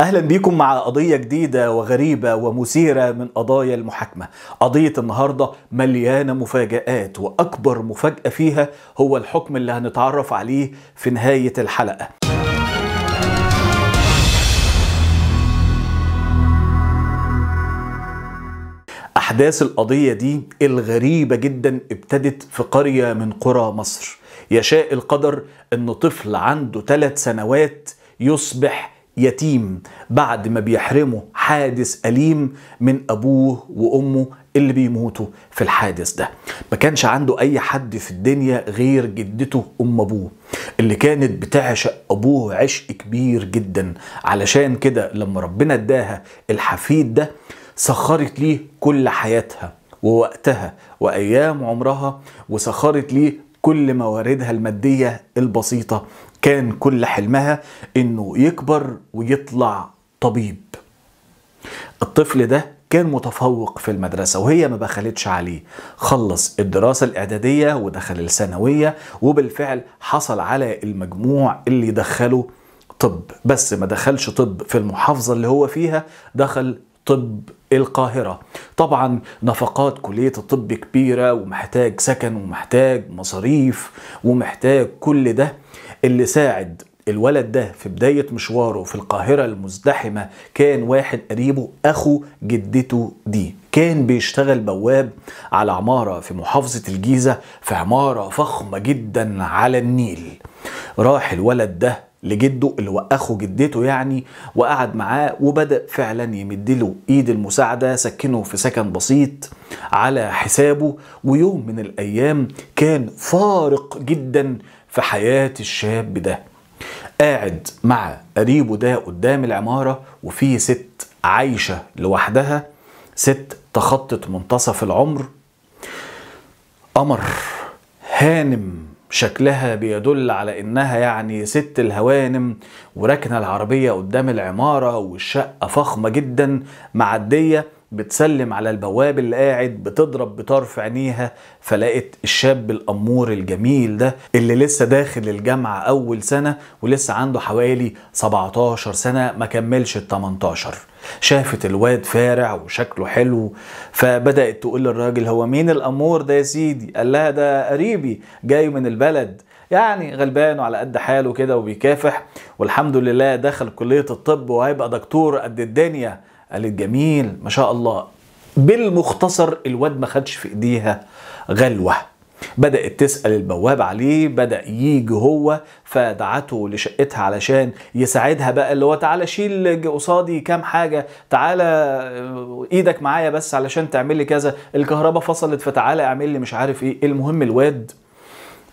اهلا بيكم مع قضيه جديده وغريبه ومثيره من قضايا المحاكمه قضيه النهارده مليانه مفاجات واكبر مفاجاه فيها هو الحكم اللي هنتعرف عليه في نهايه الحلقه احداث القضيه دي الغريبه جدا ابتدت في قريه من قرى مصر يشاء القدر ان طفل عنده ثلاث سنوات يصبح يتيم بعد ما بيحرمه حادث أليم من أبوه وأمه اللي بيموتوا في الحادث ده ما كانش عنده أي حد في الدنيا غير جدته أم أبوه اللي كانت بتعشق أبوه عشق كبير جدا علشان كده لما ربنا اداها الحفيد ده سخرت ليه كل حياتها ووقتها وأيام عمرها وسخرت ليه كل مواردها المادية البسيطة كان كل حلمها انه يكبر ويطلع طبيب الطفل ده كان متفوق في المدرسة وهي ما بخلتش عليه خلص الدراسة الإعدادية ودخل الثانوية وبالفعل حصل على المجموع اللي دخله طب بس ما دخلش طب في المحافظة اللي هو فيها دخل طب القاهرة طبعا نفقات كلية الطب كبيرة ومحتاج سكن ومحتاج مصاريف ومحتاج كل ده اللي ساعد الولد ده في بداية مشواره في القاهرة المزدحمة كان واحد قريبه أخو جدته دي كان بيشتغل بواب على عمارة في محافظة الجيزة في عمارة فخمة جدا على النيل راح الولد ده لجده اللي وقخه جدته يعني وقعد معاه وبدأ فعلا يمدله ايد المساعدة سكنه في سكن بسيط على حسابه ويوم من الايام كان فارق جدا في حياة الشاب ده قاعد مع قريبه ده قدام العمارة وفي ست عايشة لوحدها ست تخطت منتصف العمر قمر هانم شكلها بيدل على انها يعني ست الهوانم وراكنه العربيه قدام العماره والشقه فخمه جدا معديه بتسلم على البواب اللي قاعد بتضرب بطرف عينيها فلقت الشاب الامور الجميل ده اللي لسه داخل الجامعه اول سنه ولسه عنده حوالي 17 سنه ما كملش ال 18 شافت الواد فارع وشكله حلو فبدات تقول للراجل هو مين الامور ده يا سيدي قال لها ده قريبي جاي من البلد يعني غلبان وعلى قد حاله كده وبيكافح والحمد لله دخل كليه الطب وهيبقى دكتور قد الدنيا قالت جميل ما شاء الله بالمختصر الواد ما خدش في ايديها غلوه بدأت تسأل البواب عليه بدأ يجي هو فدعته لشقتها علشان يساعدها بقى اللي هو تعالى شيل قصادي كام حاجة تعالى آه، ايدك معايا بس علشان تعمل لي كذا الكهرباء فصلت فتعالى اعمل لي مش عارف ايه المهم الواد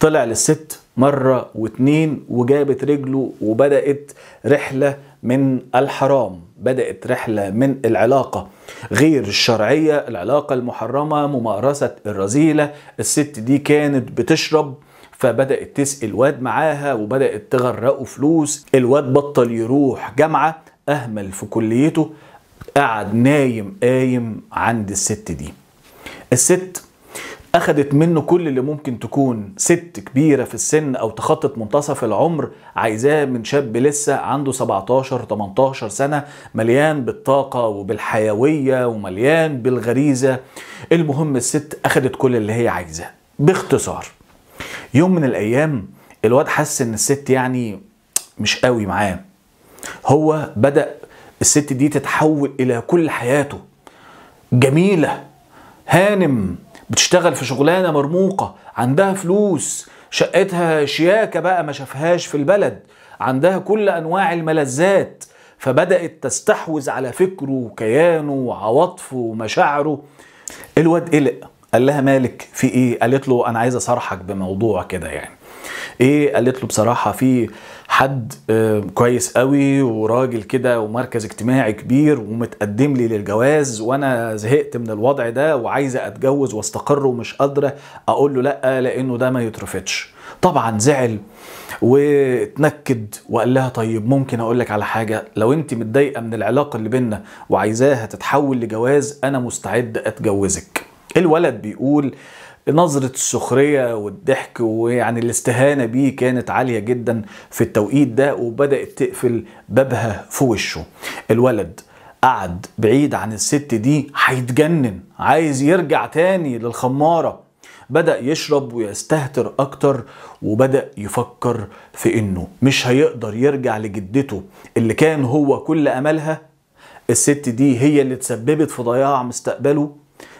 طلع للست مرة واتنين وجابت رجله وبدأت رحلة من الحرام بدأت رحلة من العلاقة غير الشرعية العلاقة المحرمة ممارسة الرذيلة الست دي كانت بتشرب فبدأت تسقي الواد معاها وبدأت تغرقه فلوس الواد بطل يروح جامعة أهمل في كليته قعد نايم قايم عند الست دي الست أخدت منه كل اللي ممكن تكون ست كبيرة في السن أو تخطط منتصف العمر عايزاه من شاب لسه عنده 17 18 سنة مليان بالطاقة وبالحيوية ومليان بالغريزة المهم الست أخدت كل اللي هي عايزاه باختصار يوم من الأيام الواد حس إن الست يعني مش قوي معاه هو بدأ الست دي تتحول إلى كل حياته جميلة هانم بتشتغل في شغلانه مرموقه عندها فلوس شقتها شياكه بقى ما شافهاش في البلد عندها كل انواع الملذات فبدات تستحوذ على فكره وكيانه وعواطفه ومشاعره الواد قلق قال لها مالك في ايه قالت له انا عايز اصارحك بموضوع كده يعني ايه قالت له بصراحه في حد آه، كويس قوي وراجل كده ومركز اجتماعي كبير ومتقدم لي للجواز وانا زهقت من الوضع ده وعايزه اتجوز واستقر ومش قادره اقول له لا لانه ده ما يترفضش طبعا زعل واتنكد وقال لها طيب ممكن اقول لك على حاجه لو انت متضايقه من العلاقه اللي بينا وعايزاها تتحول لجواز انا مستعد اتجوزك الولد بيقول نظرة السخرية والضحك ويعني الاستهانة بيه كانت عالية جدا في التوقيت ده وبدأت تقفل بابها في وشه الولد قعد بعيد عن الست دي هيتجنن عايز يرجع تاني للخمارة بدأ يشرب ويستهتر أكتر وبدأ يفكر في إنه مش هيقدر يرجع لجدته اللي كان هو كل أملها الست دي هي اللي تسببت في ضياع مستقبله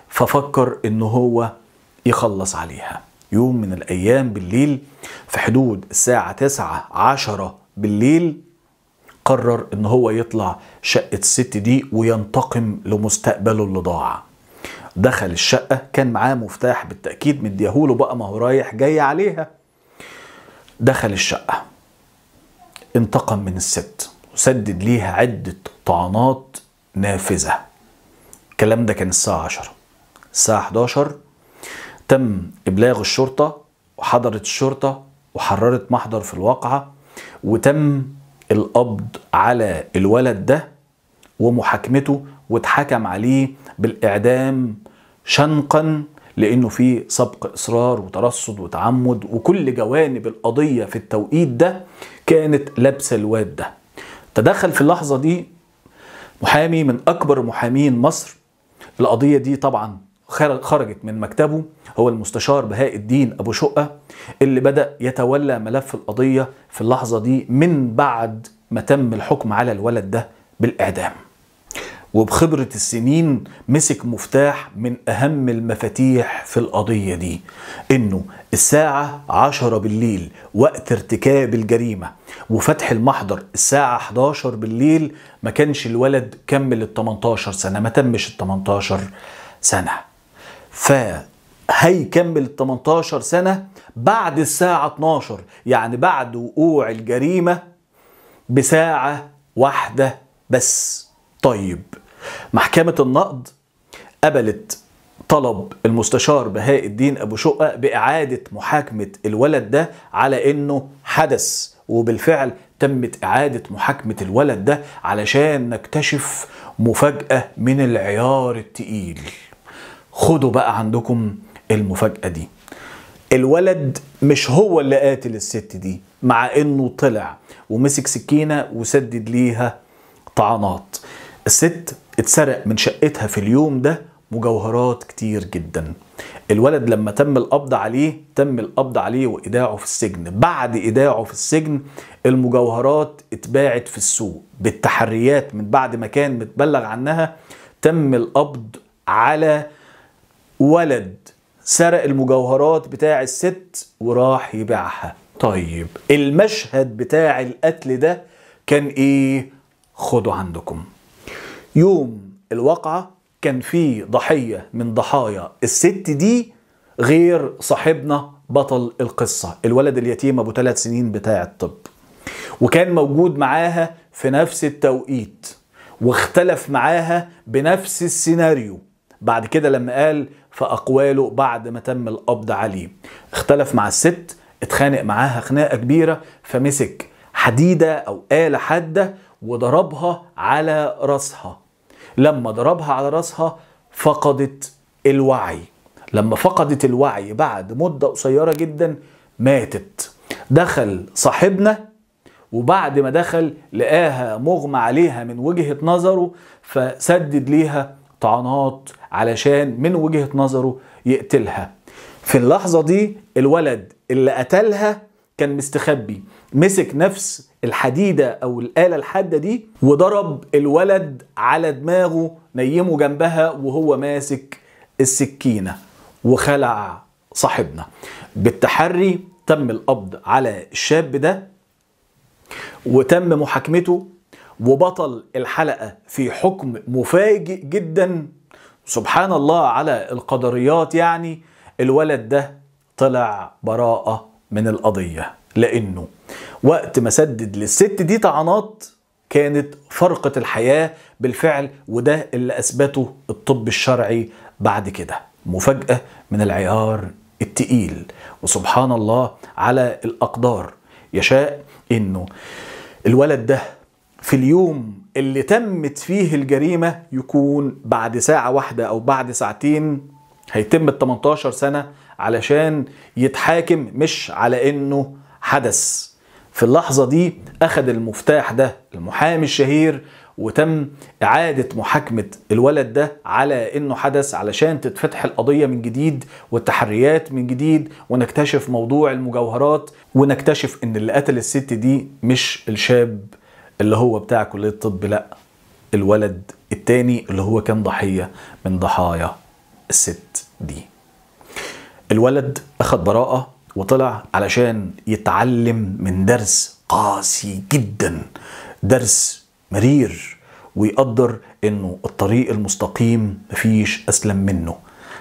ففكر إن هو يخلص عليها يوم من الأيام بالليل في حدود الساعة تسعة عشرة بالليل قرر ان هو يطلع شقة الست دي وينتقم لمستقبله اللي ضاع دخل الشقة كان معاه مفتاح بالتأكيد مديهوله بقى ما هو رايح جاي عليها دخل الشقة انتقم من الست وسدد ليها عدة طعنات نافذة الكلام ده كان الساعة 10 الساعة 11 تم إبلاغ الشرطة وحضرت الشرطة وحررت محضر في الواقعة وتم القبض على الولد ده ومحاكمته واتحكم عليه بالإعدام شنقا لأنه في سبق إصرار وترصد وتعمد وكل جوانب القضية في التوقيت ده كانت لابسة الواد ده تدخل في اللحظة دي محامي من أكبر محامين مصر القضية دي طبعا خرجت من مكتبه هو المستشار بهاء الدين أبو شقة اللي بدأ يتولى ملف القضية في اللحظة دي من بعد ما تم الحكم على الولد ده بالإعدام وبخبرة السنين مسك مفتاح من أهم المفاتيح في القضية دي إنه الساعة 10 بالليل وقت ارتكاب الجريمة وفتح المحضر الساعة 11 بالليل ما كانش الولد كمل ال 18 سنة ما تمش ال 18 سنة فهيكمل 18 سنة بعد الساعة 12 يعني بعد وقوع الجريمة بساعة واحدة بس طيب محكمة النقض قبلت طلب المستشار بهاء الدين أبو شقة بإعادة محاكمة الولد ده على إنه حدث وبالفعل تمت إعادة محاكمة الولد ده علشان نكتشف مفاجأة من العيار التقيل خدوا بقى عندكم المفاجأة دي الولد مش هو اللي قاتل الست دي مع انه طلع ومسك سكينة وسدد ليها طعنات الست اتسرق من شقتها في اليوم ده مجوهرات كتير جدا الولد لما تم القبض عليه تم القبض عليه وايداعه في السجن بعد ايداعه في السجن المجوهرات اتباعت في السوق بالتحريات من بعد ما كان متبلغ عنها تم القبض على ولد سرق المجوهرات بتاع الست وراح يبيعها طيب المشهد بتاع القتل ده كان ايه خدوا عندكم يوم الواقعة كان في ضحية من ضحايا الست دي غير صاحبنا بطل القصة الولد اليتيم أبو ثلاث سنين بتاع الطب وكان موجود معاها في نفس التوقيت واختلف معاها بنفس السيناريو بعد كده لما قال في أقواله بعد ما تم القبض عليه اختلف مع الست اتخانق معاها خناقة كبيرة فمسك حديدة أو آلة حادة وضربها على رأسها لما ضربها على رأسها فقدت الوعي لما فقدت الوعي بعد مدة قصيرة جدا ماتت دخل صاحبنا وبعد ما دخل لقاها مغمى عليها من وجهة نظره فسدد ليها طعنات علشان من وجهة نظره يقتلها في اللحظة دي الولد اللي قتلها كان مستخبي مسك نفس الحديدة أو الآلة الحادة دي وضرب الولد على دماغه نيمه جنبها وهو ماسك السكينة وخلع صاحبنا بالتحري تم القبض على الشاب ده وتم محاكمته وبطل الحلقة في حكم مفاجئ جدا سبحان الله على القدريات يعني الولد ده طلع براءة من القضية لأنه وقت ما سدد للست دي طعنات كانت فرقة الحياة بالفعل وده اللي أثبته الطب الشرعي بعد كده مفاجأة من العيار التقيل وسبحان الله على الأقدار يشاء إنه الولد ده في اليوم اللي تمت فيه الجريمة يكون بعد ساعة واحدة أو بعد ساعتين هيتم ال 18 سنة علشان يتحاكم مش على إنه حدث في اللحظة دي أخذ المفتاح ده المحامي الشهير وتم إعادة محاكمة الولد ده على إنه حدث علشان تتفتح القضية من جديد والتحريات من جديد ونكتشف موضوع المجوهرات ونكتشف إن اللي قتل الست دي مش الشاب اللي هو بتاع كليه الطب لا الولد التاني اللي هو كان ضحيه من ضحايا الست دي الولد اخد براءه وطلع علشان يتعلم من درس قاسي جدا درس مرير ويقدر انه الطريق المستقيم مفيش اسلم منه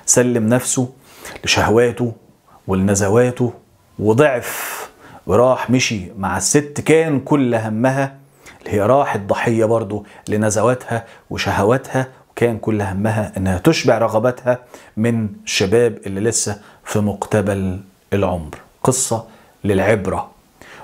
سلم نفسه لشهواته ولنزواته وضعف وراح مشي مع الست كان كل همها اللي هي راحت ضحية برضو لنزواتها وشهواتها وكان كل همها انها تشبع رغباتها من الشباب اللي لسه في مقتبل العمر قصة للعبرة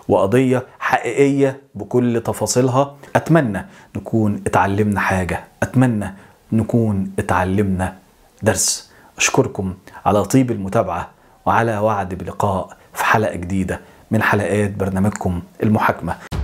وقضية حقيقية بكل تفاصيلها أتمنى نكون اتعلمنا حاجة أتمنى نكون اتعلمنا درس أشكركم على طيب المتابعة وعلى وعد بلقاء في حلقة جديدة من حلقات برنامجكم المحاكمة